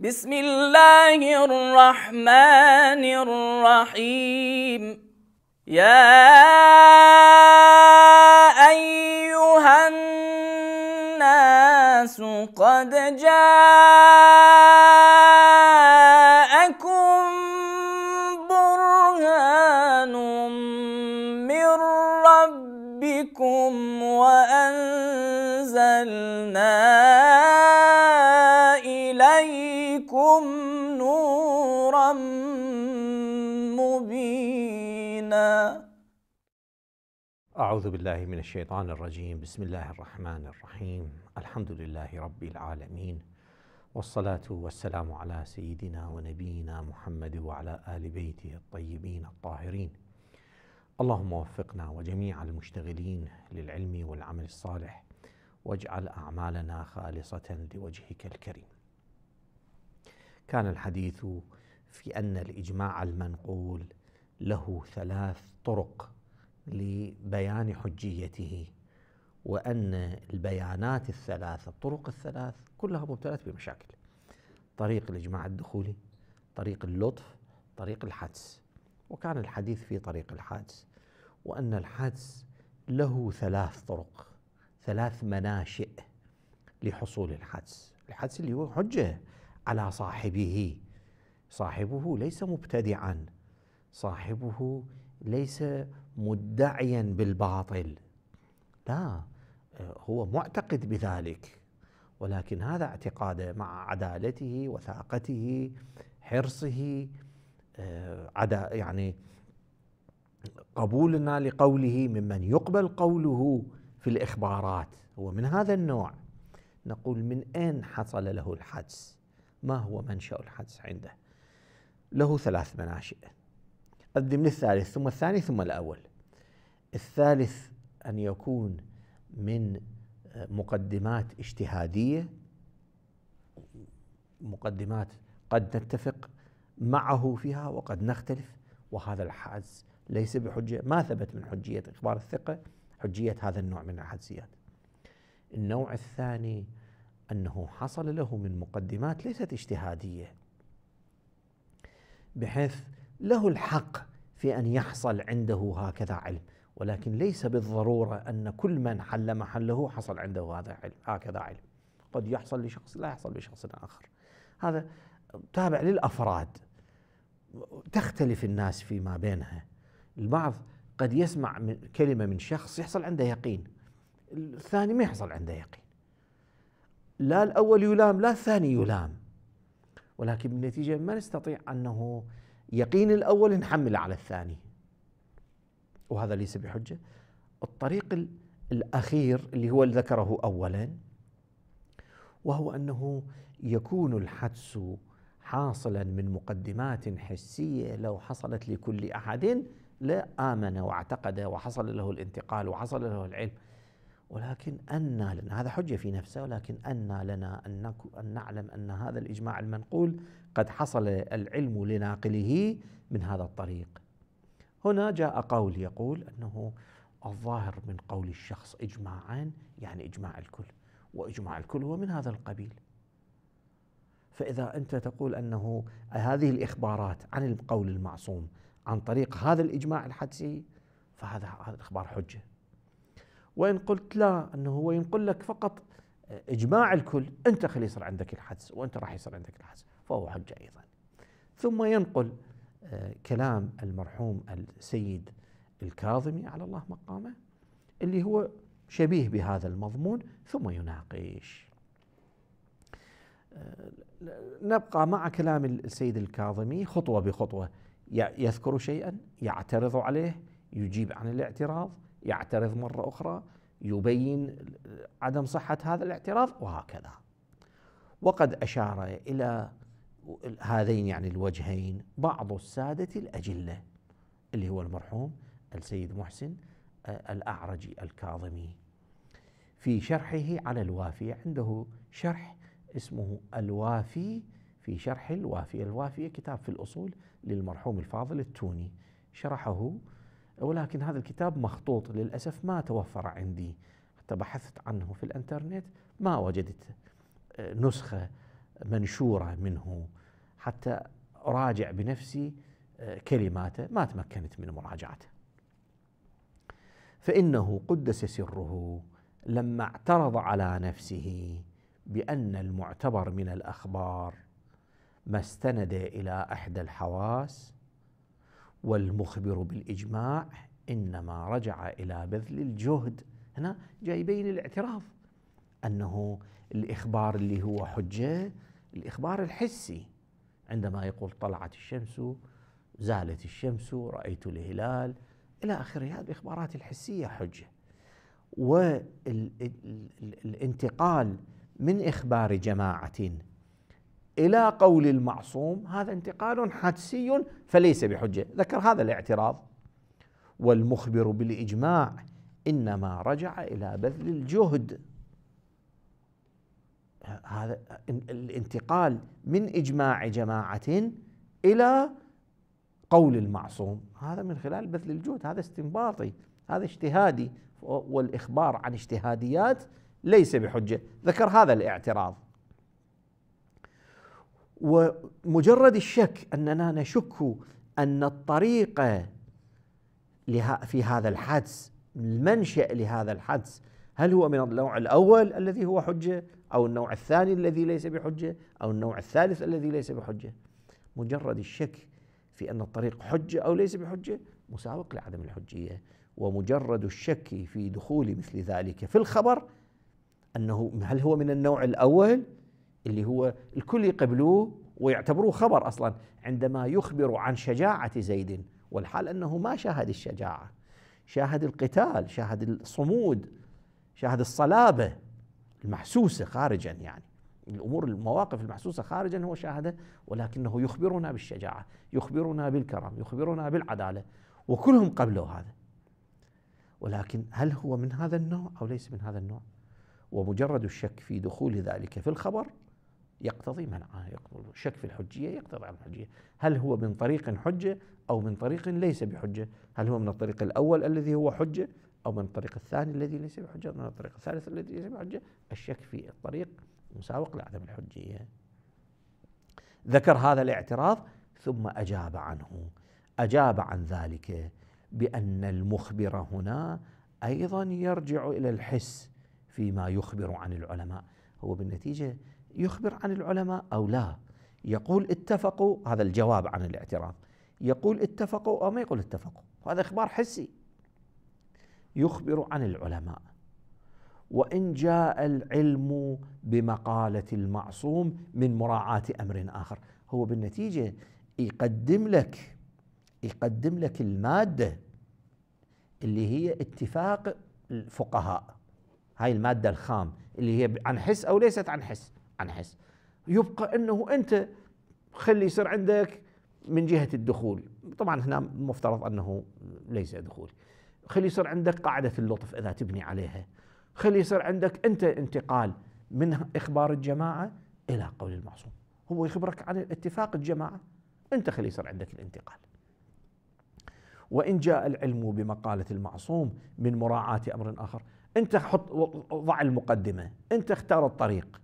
بسم الله الرحمن الرحيم يا أيها الناس قد جاءكم برهان من ربكم وأنزلنا أعوذ بالله من الشيطان الرجيم بسم الله الرحمن الرحيم الحمد لله رب العالمين والصلاة والسلام على سيدنا ونبينا محمد وعلى آل بيته الطيبين الطاهرين اللهم وفقنا وجميع المشتغلين للعلم والعمل الصالح واجعل أعمالنا خالصة لوجهك الكريم كان الحديث في أن الإجماع المنقول له ثلاث طرق لبيان حجيته وأن البيانات الثلاث الطرق الثلاث كلها مبتلت بمشاكل طريق الإجماع الدخولي طريق اللطف طريق الحدس وكان الحديث في طريق الحدس وأن الحدس له ثلاث طرق ثلاث مناشئ لحصول الحدس الحدس اللي هو حجة على صاحبه صاحبه ليس مبتدعا صاحبه ليس مدعيا بالباطل لا هو معتقد بذلك ولكن هذا اعتقاده مع عدالته وثاقته حرصه آه، عدا يعني قبولنا لقوله ممن يقبل قوله في الإخبارات هو من هذا النوع نقول من أين حصل له الحدس ما هو منشأ الحدس عنده له ثلاث مناشئ الضمن الثالث ثم الثاني ثم الأول الثالث أن يكون من آه، مقدمات اجتهادية مقدمات قد نتفق معه فيها وقد نختلف وهذا الحاز ليس بحجة ما ثبت من حجية إخبار الثقة حجية هذا النوع من الحدسيات النوع الثاني أنه حصل له من مقدمات ليست اجتهادية بحيث له الحق في ان يحصل عنده هكذا علم ولكن ليس بالضروره ان كل من حل محله حصل عنده هذا علم هكذا علم قد يحصل لشخص لا يحصل لشخص اخر هذا تابع للافراد تختلف الناس فيما بينها البعض قد يسمع من كلمه من شخص يحصل عنده يقين الثاني ما يحصل عنده يقين لا الاول يلام لا الثاني يلام ولكن بالنتيجه ما نستطيع انه يقين الأول نحمل على الثاني وهذا ليس بحجة الطريق الأخير اللي هو اللي ذكره أولا وهو أنه يكون الحدس حاصلا من مقدمات حسية لو حصلت لكل أحد لآمن واعتقد وحصل له الانتقال وحصل له العلم ولكن أنى لنا هذا حجة في نفسه ولكن أنى لنا أن نعلم أن هذا الإجماع المنقول قد حصل العلم لناقله من هذا الطريق هنا جاء قول يقول أنه الظاهر من قول الشخص إجماعا يعني إجماع الكل وإجماع الكل هو من هذا القبيل فإذا أنت تقول أنه هذه الإخبارات عن القول المعصوم عن طريق هذا الإجماع الحدسي فهذا هذا الإخبار حجة وإن قلت لا أنه هو ينقل لك فقط آه، إجماع الكل أنت خلي يصير عندك الحدس وأنت راح يصير عندك الحدس فهو حجة أيضا ثم ينقل آه، كلام المرحوم السيد الكاظمي على الله مقامه اللي هو شبيه بهذا المضمون ثم يناقش آه، نبقى مع كلام السيد الكاظمي خطوة بخطوة يذكر شيئا يعترض عليه يجيب عن الاعتراض يعترض مرة أخرى يبين عدم صحة هذا الاعتراض وهكذا وقد أشار إلى هذين يعني الوجهين بعض السادة الأجلة اللي هو المرحوم السيد محسن آه، الأعرجي الكاظمي في شرحه على الوافي عنده شرح اسمه الوافي في شرح الوافي الوافي كتاب في الأصول للمرحوم الفاضل التوني شرحه ولكن هذا الكتاب مخطوط للأسف ما توفر عندي حتى بحثت عنه في الانترنت ما وجدت آه، نسخة منشورة منه حتى أراجع بنفسي آه، كلماته ما تمكنت من مراجعته فإنه قدس سره لما اعترض على نفسه بأن المعتبر من الأخبار ما استند إلى إحدى الحواس والمخبر بالإجماع إنما رجع إلى بذل الجهد هنا جايبين الاعتراف أنه الإخبار اللي هو حجة الإخبار الحسي عندما يقول طلعت الشمس زالت الشمس رأيت الهلال إلى آخره هذه الإخبارات الحسية حجة والانتقال من إخبار جماعة إلى قول المعصوم هذا انتقال حدسي فليس بحجة ذكر هذا الاعتراض والمخبر بالإجماع إنما رجع إلى بذل الجهد هذا الانتقال من إجماع جماعة إلى قول المعصوم هذا من خلال بذل الجهد هذا استنباطي هذا اجتهادي والإخبار عن اجتهاديات ليس بحجة ذكر هذا الاعتراض ومجرد الشك اننا نشك ان الطريقه في هذا الحدس المنشا لهذا الحدس هل هو من النوع الاول الذي هو حجه او النوع الثاني الذي ليس بحجه او النوع الثالث الذي ليس بحجه مجرد الشك في ان الطريق حجه او ليس بحجه مساوق لعدم الحجيه ومجرد الشك في دخول مثل ذلك في الخبر انه هل هو من النوع الاول اللي هو الكل يقبلوه ويعتبروه خبر اصلا عندما يخبر عن شجاعه زيد والحال انه ما شاهد الشجاعه شاهد القتال شاهد الصمود شاهد الصلابه المحسوسه خارجا يعني الامور المواقف المحسوسه خارجا هو شاهده ولكنه يخبرنا بالشجاعه يخبرنا بالكرم يخبرنا بالعداله وكلهم قبلوا هذا ولكن هل هو من هذا النوع او ليس من هذا النوع ومجرد الشك في دخول ذلك في الخبر يقتضي منعه شك في الحجية يقتضي عدم الحجية هل هو من طريق حجة أو من طريق ليس بحجة هل هو من الطريق الأول الذي هو حجة أو من الطريق الثاني الذي ليس بحجة أو من الطريق الثالث الذي ليس بحجة الشك في الطريق مساوق لعدم الحجية ذكر هذا الاعتراض ثم أجاب عنه أجاب عن ذلك بأن المخبر هنا أيضا يرجع إلى الحس فيما يخبر عن العلماء هو بالنتيجة يخبر عن العلماء او لا؟ يقول اتفقوا هذا الجواب عن الاعتراض يقول اتفقوا او ما يقول اتفقوا هذا اخبار حسي يخبر عن العلماء وان جاء العلم بمقاله المعصوم من مراعاه امر اخر هو بالنتيجه يقدم لك يقدم لك الماده اللي هي اتفاق الفقهاء هاي الماده الخام اللي هي عن حس او ليست عن حس عن حس يبقى انه انت خلي يصير عندك من جهه الدخول طبعا هنا مفترض انه ليس دخول خلي يصير عندك قاعده اللطف اذا تبني عليها خلي يصير عندك انت انتقال من اخبار الجماعه الى قول المعصوم هو يخبرك عن اتفاق الجماعه انت خلي يصير عندك الانتقال وان جاء العلم بمقاله المعصوم من مراعاه امر اخر انت حط ضع المقدمه انت اختار الطريق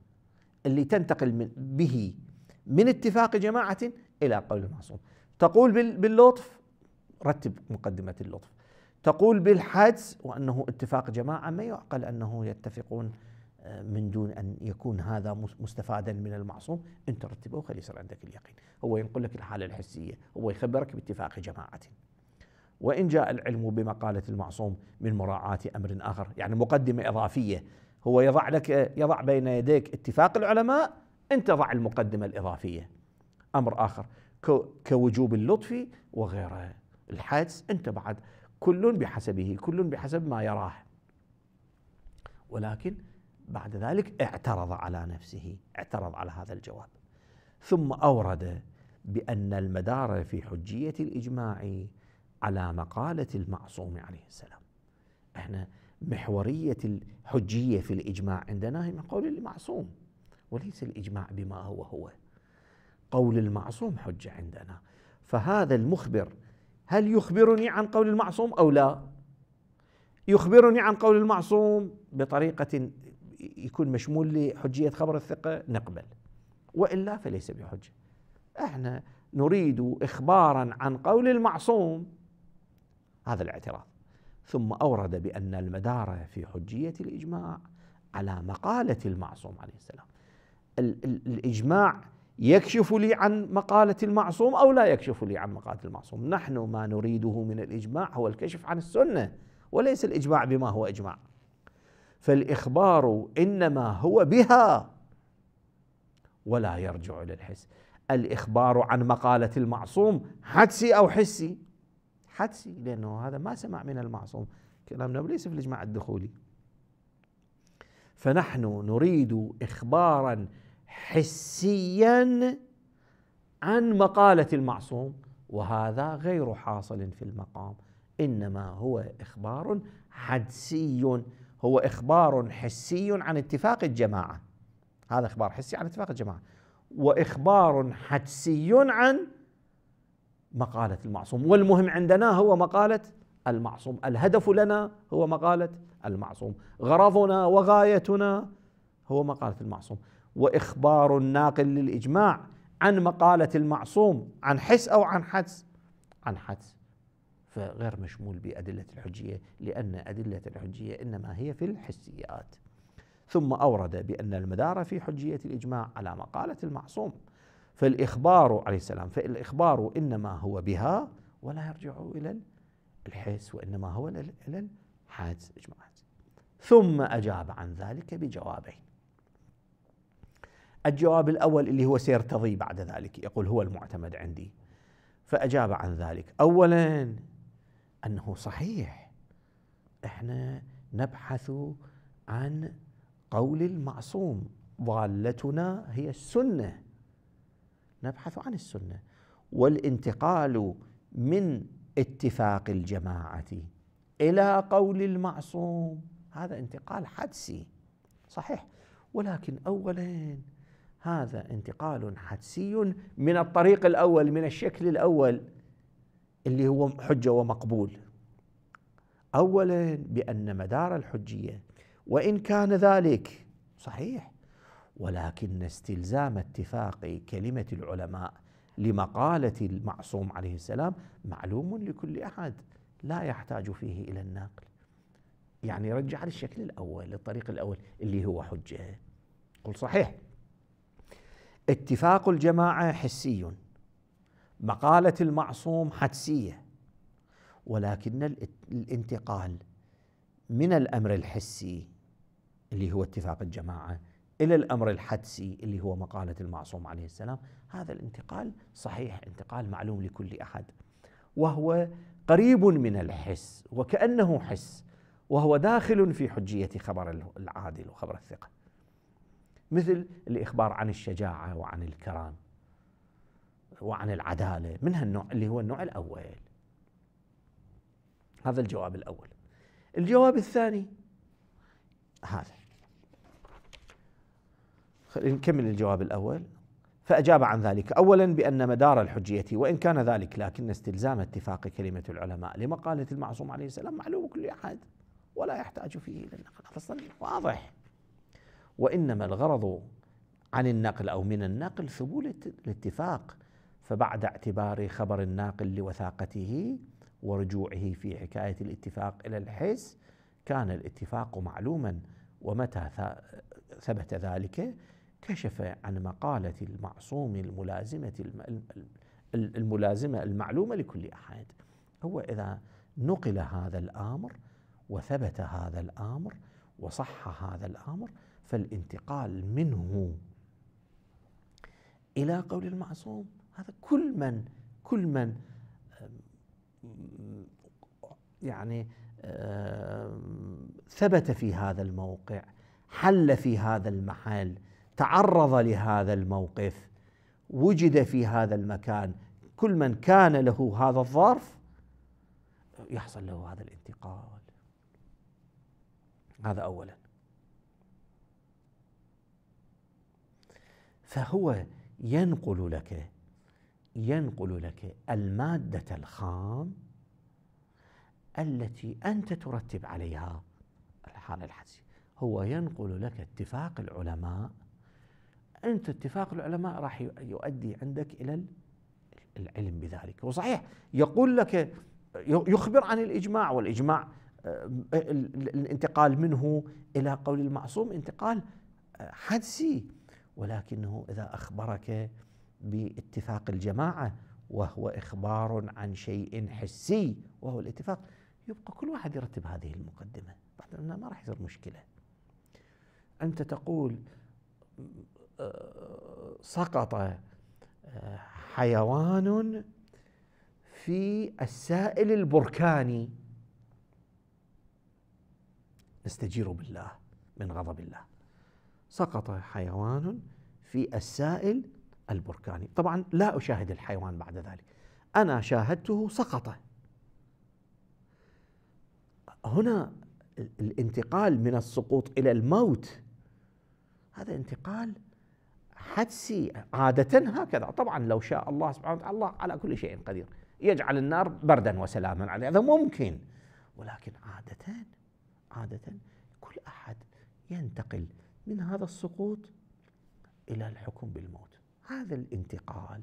اللي تنتقل من به من اتفاق جماعة إلى قول المعصوم تقول باللطف رتب مقدمة اللطف تقول بالحدس وأنه اتفاق جماعة ما يعقل أنه يتفقون آه، من دون أن يكون هذا مستفادا من المعصوم أنت رتبه وخلي يصير عندك اليقين هو ينقل لك الحالة الحسية هو يخبرك باتفاق جماعة وإن جاء العلم بمقالة المعصوم من مراعاة أمر آخر يعني مقدمة إضافية هو يضع لك يضع بين يديك اتفاق العلماء انت ضع المقدمه الاضافيه امر اخر كوجوب اللطف وغيره الحادث انت بعد كل بحسبه كل بحسب ما يراه ولكن بعد ذلك اعترض على نفسه اعترض على هذا الجواب ثم اورد بان المدار في حجيه الاجماع على مقاله المعصوم عليه السلام احنا محورية الحجية في الإجماع عندنا هي من قول المعصوم وليس الإجماع بما هو هو قول المعصوم حجة عندنا فهذا المخبر هل يخبرني عن قول المعصوم أو لا يخبرني عن قول المعصوم بطريقة يكون مشمول لحجية خبر الثقة نقبل وإلا فليس بحجة احنا نريد إخبارا عن قول المعصوم هذا الاعتراض ثم أورد بأن المدار في حجية الإجماع على مقالة المعصوم عليه السلام الإجماع يكشف لي عن مقالة المعصوم أو لا يكشف لي عن مقالة المعصوم نحن ما نريده من الإجماع هو الكشف عن السنة وليس الإجماع بما هو إجماع فالإخبار إنما هو بها ولا يرجع إلى الحس الإخبار عن مقالة المعصوم حدسي أو حسي حدسي لأنه هذا ما سمع من المعصوم كلام ليس في الإجماع الدخولي فنحن نريد إخبارا حسيا عن مقالة المعصوم وهذا غير حاصل في المقام إنما هو إخبار حدسي هو إخبار حسي عن اتفاق الجماعة هذا إخبار حسي عن اتفاق الجماعة وإخبار حدسي عن مقالة المعصوم والمهم عندنا هو مقالة المعصوم الهدف لنا هو مقالة المعصوم غرضنا وغايتنا هو مقالة المعصوم وإخبار الناقل للإجماع عن مقالة المعصوم عن حس أو عن حدس عن حدس فغير مشمول بأدلة الحجية لأن أدلة الحجية إنما هي في الحسيات ثم أورد بأن المدار في حجية الإجماع على مقالة المعصوم فالإخبار عليه السلام فالإخبار إنما هو بها ولا يرجع إلى الحس وإنما هو إلى الحادث إجماع ثم أجاب عن ذلك بجوابين الجواب الأول اللي هو سيرتضي بعد ذلك يقول هو المعتمد عندي فأجاب عن ذلك أولا أنه صحيح إحنا نبحث عن قول المعصوم ضالتنا هي السنه نبحث عن السنه والانتقال من اتفاق الجماعه الى قول المعصوم هذا انتقال حدسي صحيح ولكن اولا هذا انتقال حدسي من الطريق الاول من الشكل الاول اللي هو حجه ومقبول اولا بان مدار الحجيه وان كان ذلك صحيح ولكن استلزام اتفاق كلمه العلماء لمقاله المعصوم عليه السلام معلوم لكل احد لا يحتاج فيه الى النقل. يعني رجع للشكل الاول للطريق الاول اللي هو حجه. قل صحيح. اتفاق الجماعه حسي مقاله المعصوم حدسيه ولكن الانتقال من الامر الحسي اللي هو اتفاق الجماعه الى الامر الحدسي اللي هو مقاله المعصوم عليه السلام هذا الانتقال صحيح انتقال معلوم لكل احد وهو قريب من الحس وكانه حس وهو داخل في حجيه خبر العادل وخبر الثقه مثل الاخبار عن الشجاعه وعن الكرم وعن العداله من هالنوع اللي هو النوع الاول هذا الجواب الاول الجواب الثاني هذا نكمل الجواب الأول فأجاب عن ذلك أولا بأن مدار الحجية وإن كان ذلك لكن استلزام اتفاق كلمة العلماء لمقالة المعصوم عليه السلام معلوم كل أحد ولا يحتاج فيه إلى النقل أصلا واضح وإنما الغرض عن النقل أو من النقل ثبوت الاتفاق فبعد اعتبار خبر الناقل لوثاقته ورجوعه في حكاية الاتفاق إلى الحس كان الاتفاق معلوما ومتى ثبت ذلك كشف عن مقالة المعصوم الملازمة الملازمة المعلومة لكل أحد هو إذا نقل هذا الامر وثبت هذا الامر وصح هذا الامر فالانتقال منه الى قول المعصوم هذا كل من كل من يعني ثبت في هذا الموقع حل في هذا المحل تعرض لهذا الموقف وجد في هذا المكان كل من كان له هذا الظرف يحصل له هذا الانتقال هذا اولا فهو ينقل لك ينقل لك الماده الخام التي انت ترتب عليها الحاله الحسيه هو ينقل لك اتفاق العلماء أنت اتفاق العلماء راح يؤدي عندك إلى العلم بذلك وصحيح يقول لك يخبر عن الإجماع والإجماع آه، الانتقال منه إلى قول المعصوم انتقال آه، حدسي ولكنه إذا أخبرك باتفاق الجماعة وهو إخبار عن شيء حسي وهو الاتفاق يبقى كل واحد يرتب هذه المقدمة بعد ما راح يصير مشكلة أنت تقول سقط آه، حيوان في السائل البركاني نستجير بالله من غضب الله سقط حيوان في السائل البركاني طبعا لا أشاهد الحيوان بعد ذلك أنا شاهدته سقط هنا الانتقال من السقوط إلى الموت هذا انتقال حدسي عادة هكذا طبعا لو شاء الله سبحانه وتعالى الله على كل شيء قدير يجعل النار بردا وسلاما عليه هذا ممكن ولكن عادة عادة كل أحد ينتقل من هذا السقوط إلى الحكم بالموت هذا الانتقال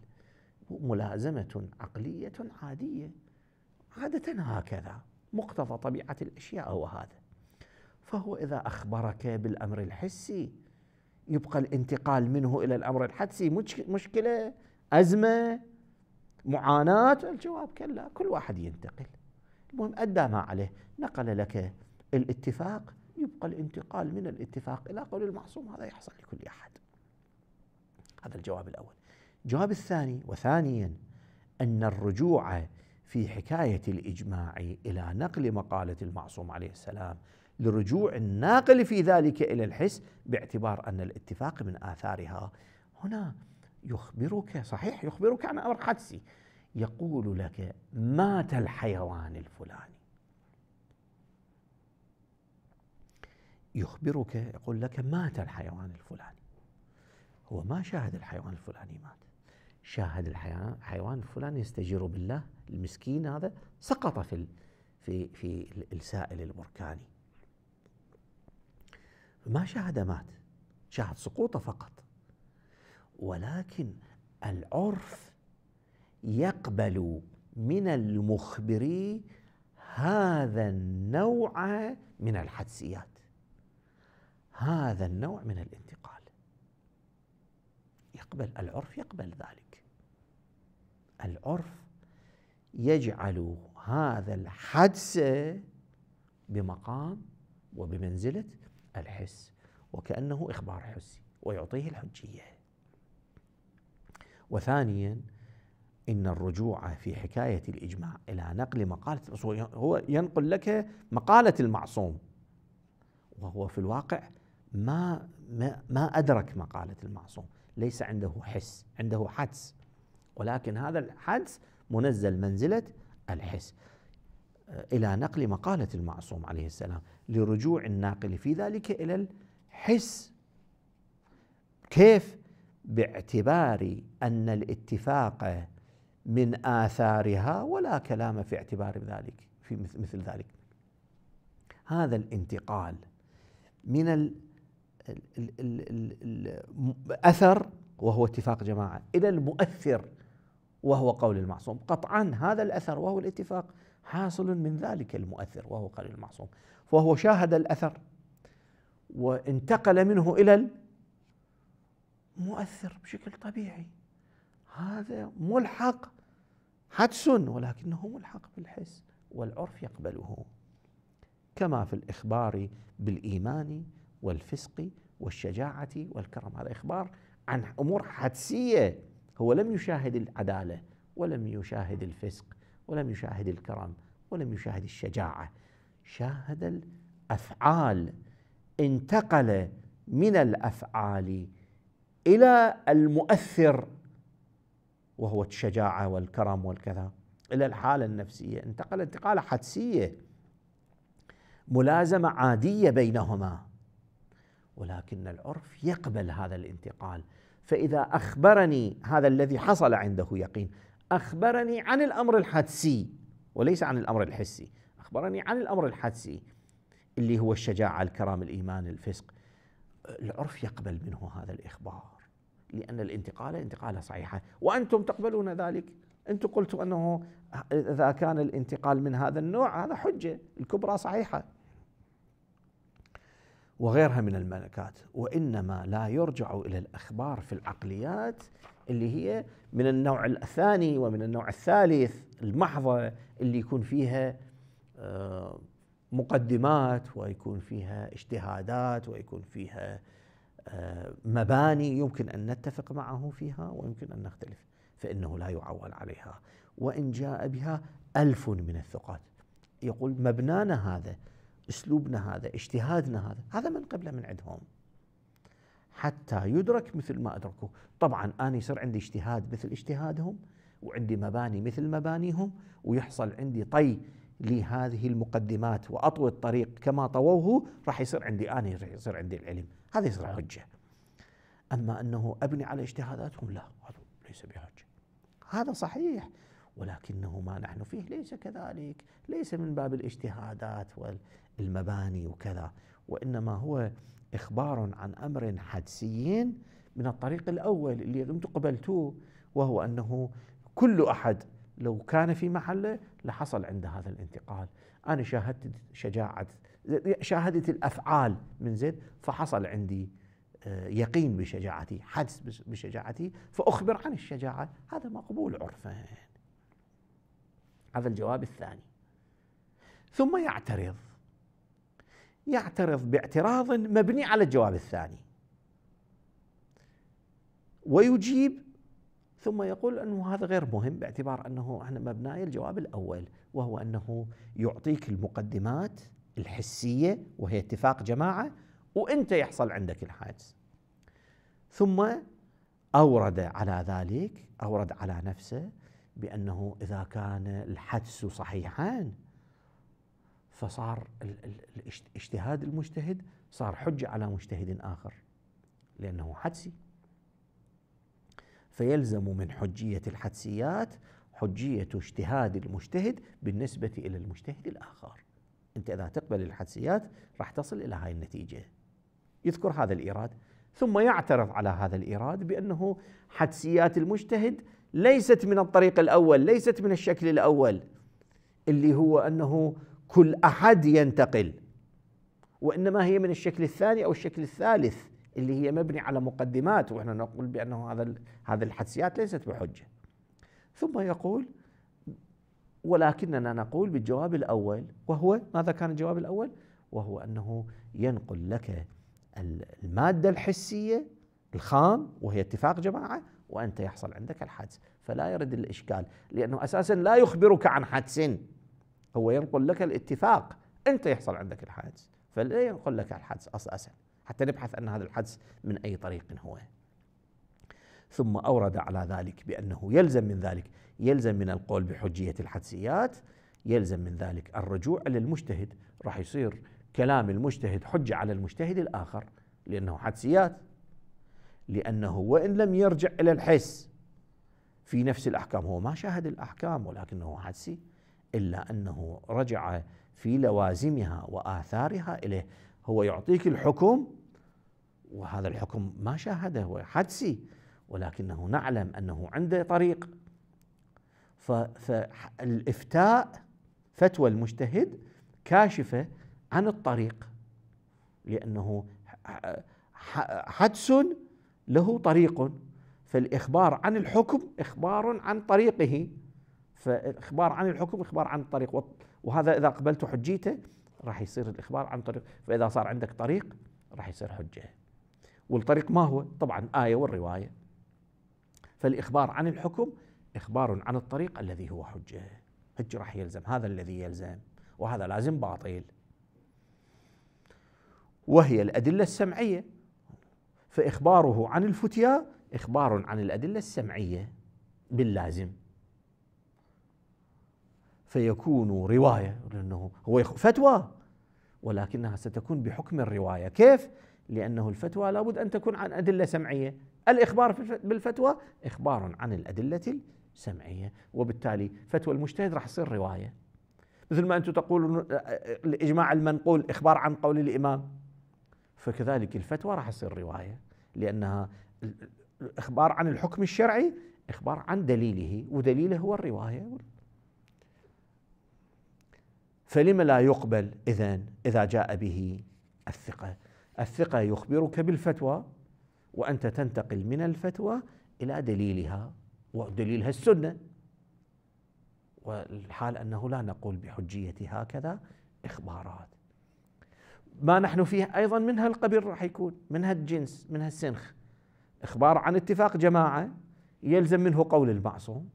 ملازمة عقلية عادية عادة هكذا مقتضى طبيعة الأشياء هو هذا فهو إذا أخبرك بالأمر الحسي يبقى الانتقال منه الى الامر الحدسي مشكله ازمه معاناه الجواب كلا كل واحد ينتقل المهم ادى ما عليه نقل لك الاتفاق يبقى الانتقال من الاتفاق الى قول المعصوم هذا يحصل لكل احد هذا الجواب الاول الجواب الثاني وثانيا ان الرجوع في حكايه الاجماع الى نقل مقاله المعصوم عليه السلام لرجوع الناقل في ذلك الى الحس باعتبار ان الاتفاق من اثارها هنا يخبرك صحيح يخبرك عن امر حدسي يقول لك مات الحيوان الفلاني يخبرك يقول لك مات الحيوان الفلاني هو ما شاهد الحيوان الفلاني مات شاهد الحيوان الفلاني يستجير بالله المسكين هذا سقط في في في السائل البركاني ما شاهد مات شاهد سقوطه فقط ولكن العرف يقبل من المخبر هذا النوع من الحدسيات هذا النوع من الانتقال يقبل العرف يقبل ذلك العرف يجعل هذا الحدس بمقام وبمنزله الحس وكأنه إخبار حسي ويعطيه الحجية وثانيا إن الرجوع في حكاية الإجماع إلى نقل مقالة هو ينقل لك مقالة المعصوم وهو في الواقع ما ما, ما أدرك مقالة المعصوم ليس عنده حس عنده حدس ولكن هذا الحدس منزل منزلة الحس إلى نقل مقالة المعصوم عليه السلام لرجوع الناقل في ذلك إلى الحس كيف؟ باعتبار أن الاتفاق من آثارها ولا كلام في اعتبار ذلك في مثل ذلك هذا الانتقال من الأثر وهو اتفاق جماعة إلى المؤثر وهو قول المعصوم قطعا هذا الأثر وهو الاتفاق حاصل من ذلك المؤثر وهو قليل المعصوم فهو شاهد الأثر وانتقل منه إلى المؤثر بشكل طبيعي هذا ملحق حدس ولكنه ملحق بالحس والعرف يقبله كما في الإخبار بالإيمان والفسق والشجاعة والكرم هذا إخبار عن أمور حدسية هو لم يشاهد العدالة ولم يشاهد الفسق ولم يشاهد الكرم ولم يشاهد الشجاعه شاهد الافعال انتقل من الافعال الى المؤثر وهو الشجاعه والكرم والكذا الى الحاله النفسيه انتقل انتقاله حدسيه ملازمه عاديه بينهما ولكن العرف يقبل هذا الانتقال فاذا اخبرني هذا الذي حصل عنده يقين أخبرني عن الأمر الحدسي وليس عن الأمر الحسي أخبرني عن الأمر الحدسي اللي هو الشجاعة الكرام الإيمان الفسق العرف يقبل منه هذا الإخبار لأن الانتقالة انتقالة صحيحة وأنتم تقبلون ذلك أنتم قلتوا أنه إذا كان الانتقال من هذا النوع هذا حجة الكبرى صحيحة وغيرها من الملكات وإنما لا يرجع إلى الأخبار في العقليات اللي هي من النوع الثاني ومن النوع الثالث المحضة اللي يكون فيها آه، مقدمات ويكون فيها اجتهادات ويكون فيها آه، مباني يمكن أن نتفق معه فيها ويمكن أن نختلف فإنه لا يعول عليها وإن جاء بها ألف من الثقات يقول مبنانا هذا أسلوبنا هذا اجتهادنا هذا هذا من قبله من عندهم حتى يدرك مثل ما أدركوا طبعا أنا يصير عندي اجتهاد مثل اجتهادهم وعندي مباني مثل مبانيهم ويحصل عندي طي لهذه المقدمات وأطوي الطريق كما طووه راح يصير عندي أنا يصير عندي العلم هذا يصير نعم. حجة أما أنه أبني على اجتهاداتهم لا هذا ليس بحجة هذا صحيح ولكنه ما نحن فيه ليس كذلك ليس من باب الاجتهادات والمباني وكذا وإنما هو إخبار عن أمر حدسي من الطريق الأول اللي أنتم قبلتوه وهو أنه كل أحد لو كان في محله لحصل عند هذا الانتقال أنا شاهدت شجاعة شاهدت الأفعال من زيد فحصل عندي آه، يقين بشجاعتي حدس بشجاعتي فأخبر عن الشجاعة هذا مقبول عرفا هذا الجواب الثاني ثم يعترض يعترض باعتراض مبني على الجواب الثاني ويجيب ثم يقول انه هذا غير مهم باعتبار انه احنا مبناي الجواب الاول وهو انه يعطيك المقدمات الحسيه وهي اتفاق جماعه وانت يحصل عندك الحاجز. ثم اورد على ذلك اورد على نفسه بانه اذا كان الحدس صحيحا فصار اجتهاد المجتهد صار حجة على مجتهد آخر لأنه حدسي فيلزم من حجية الحدسيات حجية اجتهاد المجتهد بالنسبة إلى المجتهد الآخر أنت إذا تقبل الحدسيات راح تصل إلى هاي النتيجة يذكر هذا الإيراد ثم يعترض على هذا الإيراد بأنه حدسيات المجتهد ليست من الطريق الأول ليست من الشكل الأول اللي هو أنه كل احد ينتقل وانما هي من الشكل الثاني او الشكل الثالث اللي هي مبني على مقدمات ونحن نقول بانه هذا هذه الحدسيات ليست بحجه ثم يقول ولكننا نقول بالجواب الاول وهو ماذا كان الجواب الاول؟ وهو انه ينقل لك الماده الحسيه الخام وهي اتفاق جماعه وانت يحصل عندك الحدس فلا يرد الاشكال لانه اساسا لا يخبرك عن حدس هو ينقل لك الاتفاق أنت يحصل عندك الحادث فلا ينقل لك الحادث أساسا حتى نبحث أن هذا الحادث من أي طريق هو ثم أورد على ذلك بأنه يلزم من ذلك يلزم من القول بحجية الحدسيات يلزم من ذلك الرجوع للمجتهد راح يصير كلام المجتهد حجة على المجتهد الآخر لأنه حدسيات لأنه وإن لم يرجع إلى الحس في نفس الأحكام هو ما شاهد الأحكام ولكنه حدسي إلا أنه رجع في لوازمها وآثارها إليه هو يعطيك الحكم وهذا الحكم ما شاهده هو حدسي ولكنه نعلم أنه عنده طريق فالإفتاء فتوى المجتهد كاشفة عن الطريق لأنه حدس له طريق فالإخبار عن الحكم إخبار عن طريقه فالاخبار عن الحكم اخبار عن الطريق وهذا اذا قبلت حجيته راح يصير الاخبار عن طريق فاذا صار عندك طريق راح يصير حجه والطريق ما هو طبعا ايه والروايه فالاخبار عن الحكم اخبار عن الطريق الذي هو حجه حجه راح يلزم هذا الذي يلزم وهذا لازم باطل وهي الادله السمعيه فاخباره عن الفتيا اخبار عن الادله السمعيه باللازم فيكون رواية لأنه هو فتوى ولكنها ستكون بحكم الرواية كيف؟ لأنه الفتوى لابد أن تكون عن أدلة سمعية الإخبار بالفتوى إخبار عن الأدلة السمعية وبالتالي فتوى المجتهد راح يصير رواية مثل ما أنتم تقولون الإجماع المنقول إخبار عن قول الإمام فكذلك الفتوى راح تصير رواية لأنها إخبار عن الحكم الشرعي إخبار عن دليله ودليله هو الرواية فلم لا يقبل إذا إذا جاء به الثقة الثقة يخبرك بالفتوى وأنت تنتقل من الفتوى إلى دليلها ودليلها السنة والحال أنه لا نقول بحجية هكذا إخبارات ما نحن فيه أيضا من هالقبيل راح يكون من هالجنس من هالسنخ إخبار عن اتفاق جماعة يلزم منه قول المعصوم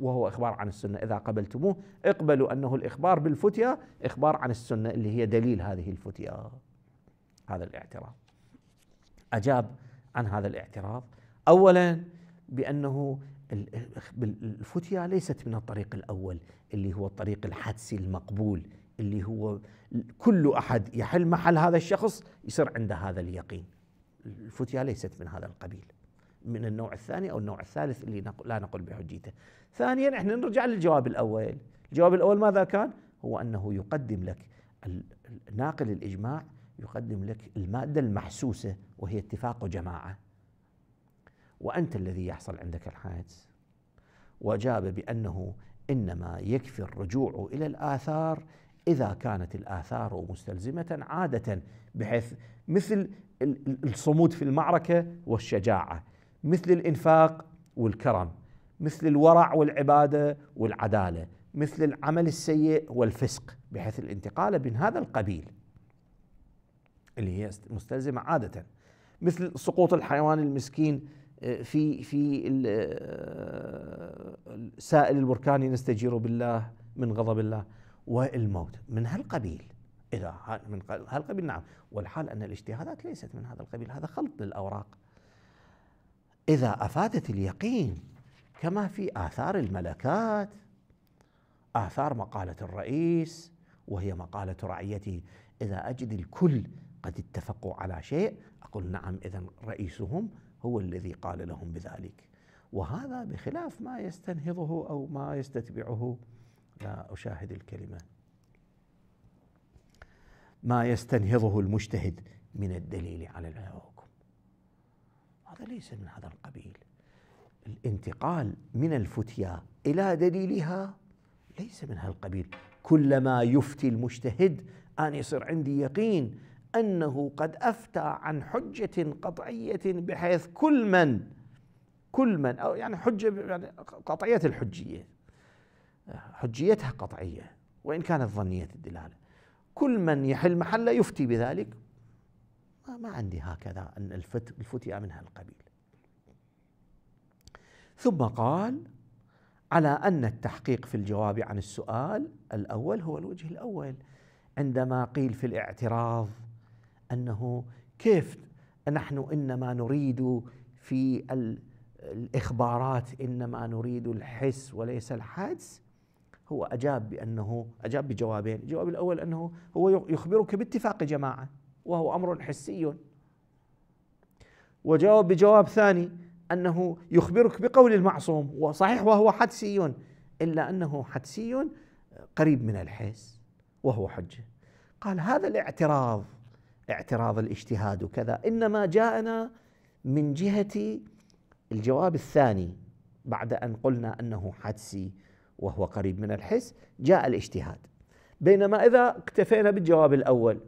وهو إخبار عن السنة إذا قبلتموه اقبلوا أنه الإخبار بالفتية إخبار عن السنة اللي هي دليل هذه الفتية هذا الاعتراض أجاب عن هذا الاعتراض أولا بأنه الفتية ليست من الطريق الأول اللي هو الطريق الحدسي المقبول اللي هو كل أحد يحل محل هذا الشخص يصير عنده هذا اليقين الفتية ليست من هذا القبيل من النوع الثاني او النوع الثالث اللي لا نقل بحجيته. ثانيا احنا نرجع للجواب الاول، الجواب الاول ماذا كان؟ هو انه يقدم لك ناقل الاجماع يقدم لك الماده المحسوسه وهي اتفاق جماعه. وانت الذي يحصل عندك الحادث. وجاب بانه انما يكفي الرجوع الى الاثار اذا كانت الاثار مستلزمه عاده بحيث مثل الصمود في المعركه والشجاعه مثل الإنفاق والكرم مثل الورع والعبادة والعدالة مثل العمل السيء والفسق بحيث الانتقال من هذا القبيل اللي هي مستلزمة عادة مثل سقوط الحيوان المسكين آه، في في آه، السائل البركاني نستجير بالله من غضب الله والموت من هالقبيل اذا من هالقبيل نعم والحال ان الاجتهادات ليست من هذا القبيل هذا خلط للاوراق إذا أفادت اليقين كما في آثار الملكات آثار مقالة الرئيس وهي مقالة رعيته إذا أجد الكل قد اتفقوا على شيء أقول نعم إذا رئيسهم هو الذي قال لهم بذلك وهذا بخلاف ما يستنهضه أو ما يستتبعه لا أشاهد الكلمة ما يستنهضه المجتهد من الدليل على العلو ليس من هذا القبيل الانتقال من الفتيا إلى دليلها ليس من هذا القبيل كلما يفتي المجتهد أن يصير عندي يقين أنه قد أفتى عن حجة قطعية بحيث كل من كل من أو يعني حجة يعني قطعية الحجية حجيتها قطعية وإن كانت ظنية الدلالة كل من يحل محله يفتي بذلك ما, ما عندي هكذا أن الفت الفتئة من هالقبيل ثم قال على أن التحقيق في الجواب عن السؤال الأول هو الوجه الأول عندما قيل في الاعتراض أنه كيف نحن إنما نريد في الإخبارات إنما نريد الحس وليس الحدس هو أجاب بأنه أجاب بجوابين الجواب الأول أنه هو يخبرك باتفاق جماعة وهو امر حسي وجاوب بجواب ثاني انه يخبرك بقول المعصوم وصحيح وهو حدسي الا انه حدسي قريب من الحس وهو حجه قال هذا الاعتراض اعتراض الاجتهاد وكذا انما جاءنا من جهه الجواب الثاني بعد ان قلنا انه حدسي وهو قريب من الحس جاء الاجتهاد بينما اذا اكتفينا بالجواب الاول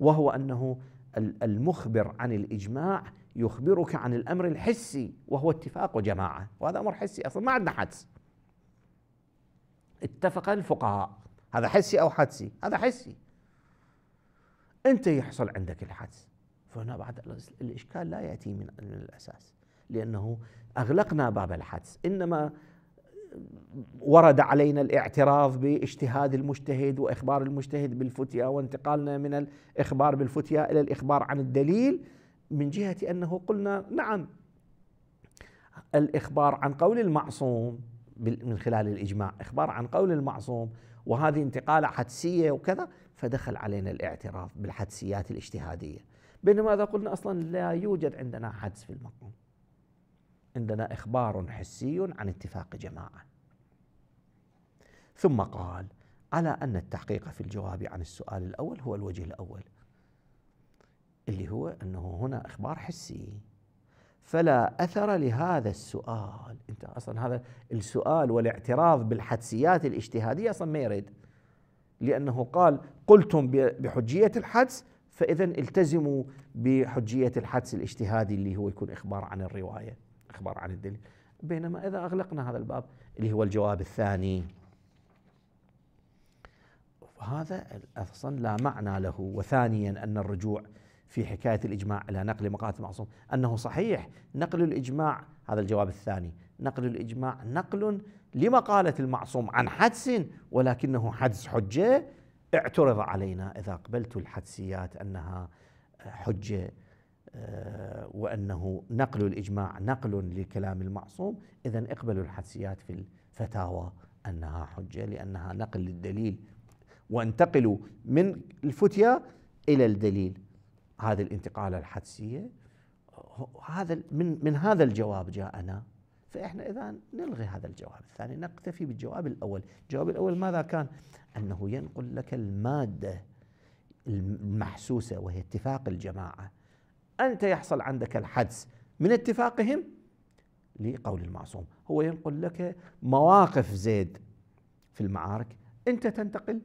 وهو انه المخبر عن الاجماع يخبرك عن الامر الحسي وهو اتفاق وجماعه وهذا امر حسي اصلا ما عندنا حدس اتفق الفقهاء هذا حسي او حدسي هذا حسي انت يحصل عندك الحدس فهنا بعد الاشكال لا ياتي من الاساس لانه اغلقنا باب الحدس انما ورد علينا الاعتراف باجتهاد المجتهد واخبار المجتهد بالفتيا وانتقالنا من الاخبار بالفتيا الى الاخبار عن الدليل من جهه انه قلنا نعم الاخبار عن قول المعصوم من خلال الاجماع اخبار عن قول المعصوم وهذه انتقاله حدسيه وكذا فدخل علينا الاعتراف بالحدسيات الاجتهاديه بينما اذا قلنا اصلا لا يوجد عندنا حدس في المقام عندنا إخبار حسي عن اتفاق جماعة ثم قال على أن التحقيق في الجواب عن السؤال الأول هو الوجه الأول اللي هو أنه هنا إخبار حسي فلا أثر لهذا السؤال أنت أصلا هذا السؤال والاعتراض بالحدسيات الاجتهادية أصلا ما يرد لأنه قال قلتم بحجية الحدس فإذا التزموا بحجية الحدس الاجتهادي اللي هو يكون إخبار عن الرواية أخبار عن الدليل بينما إذا أغلقنا هذا الباب اللي هو الجواب الثاني وهذا أصلا لا معنى له وثانيا أن الرجوع في حكاية الإجماع إلى نقل مقالة المعصوم أنه صحيح نقل الإجماع هذا الجواب الثاني نقل الإجماع نقل لمقالة المعصوم عن حدس ولكنه حدس حجة اعترض علينا إذا قبلت الحدسيات أنها حجة آه، وأنه نقل الإجماع نقل لكلام المعصوم إذا اقبلوا الحسيات في الفتاوى أنها حجة لأنها نقل للدليل وانتقلوا من الفتية إلى الدليل هذه الانتقالة الحدسية هذا من من هذا الجواب جاءنا فإحنا إذا نلغي هذا الجواب الثاني نكتفي بالجواب الأول الجواب الأول ماذا كان أنه ينقل لك المادة المحسوسة وهي اتفاق الجماعة أنت يحصل عندك الحدس من اتفاقهم لقول المعصوم هو ينقل لك مواقف زيد في المعارك أنت تنتقل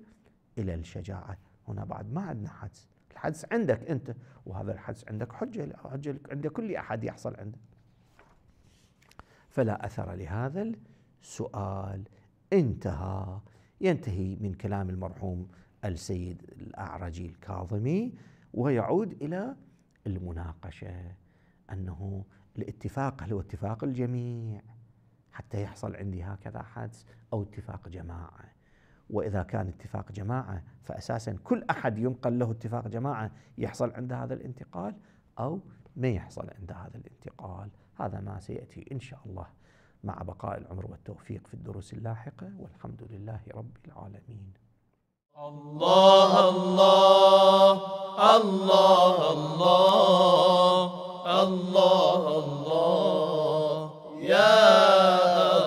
إلى الشجاعة هنا بعد ما عندنا حدس الحدس عندك أنت وهذا الحدس عندك حجة حجة عند كل أحد يحصل عنده فلا أثر لهذا السؤال انتهى ينتهي من كلام المرحوم السيد الأعرجي الكاظمي ويعود إلى المناقشه انه الاتفاق هل هو اتفاق الجميع حتى يحصل عندي هكذا حدث او اتفاق جماعه واذا كان اتفاق جماعه فاساسا كل احد ينقل له اتفاق جماعه يحصل عند هذا الانتقال او ما يحصل عند هذا الانتقال هذا ما سياتي ان شاء الله مع بقاء العمر والتوفيق في الدروس اللاحقه والحمد لله رب العالمين Allah, Allah, Allah, Allah, Allah, Allah, Ya Allah.